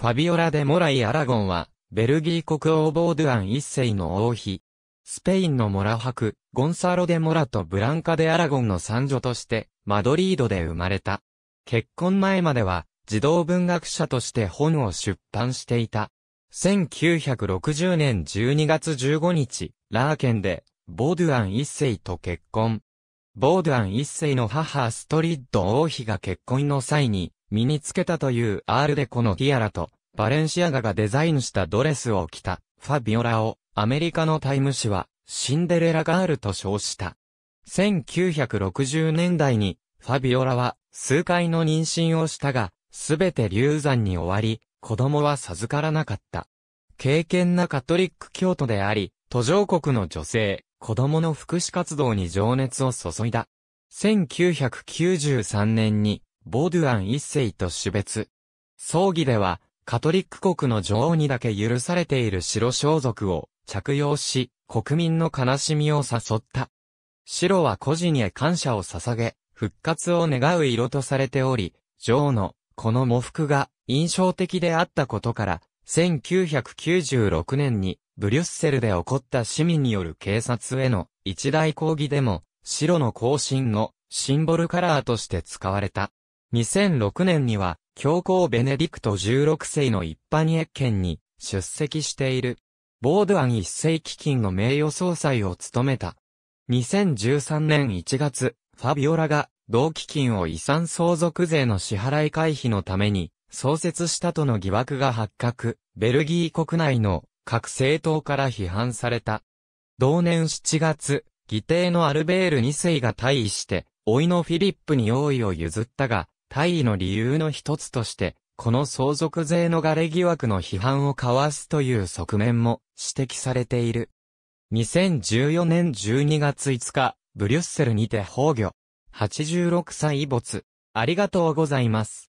ファビオラ・デ・モライ・アラゴンは、ベルギー国王ボードゥアン一世の王妃。スペインのモラク、ゴンサロ・デ・モラとブランカ・デ・アラゴンの三女として、マドリードで生まれた。結婚前までは、児童文学者として本を出版していた。1960年12月15日、ラーケンで、ボードゥアン一世と結婚。ボードゥアン一世の母ストリッド王妃が結婚の際に、身につけたというアールデコのティアラと、バレンシアガがデザインしたドレスを着た、ファビオラを、アメリカのタイム誌は、シンデレラガールと称した。1960年代に、ファビオラは、数回の妊娠をしたが、すべて流産に終わり、子供は授からなかった。敬虔なカトリック教徒であり、途上国の女性、子供の福祉活動に情熱を注いだ。1993年に、ボドゥアン一世と死別。葬儀では、カトリック国の女王にだけ許されている白装束を着用し、国民の悲しみを誘った。白は個人へ感謝を捧げ、復活を願う色とされており、女王のこの模服が印象的であったことから、1996年にブリュッセルで起こった市民による警察への一大抗議でも、白の行進のシンボルカラーとして使われた。2006年には教皇ベネディクト16世の一般謁見に出席している。ボードアン一世基金の名誉総裁を務めた。2013年1月、ファビオラが同基金を遺産相続税の支払い回避のために創設したとの疑惑が発覚、ベルギー国内の各政党から批判された。同年7月、議定のアルベール2世が退位して、老いのフィリップに王位を譲ったが、退位の理由の一つとして、この相続税逃れ疑惑の批判をかわすという側面も指摘されている。2014年12月5日、ブリュッセルにて崩御。86歳没。ありがとうございます。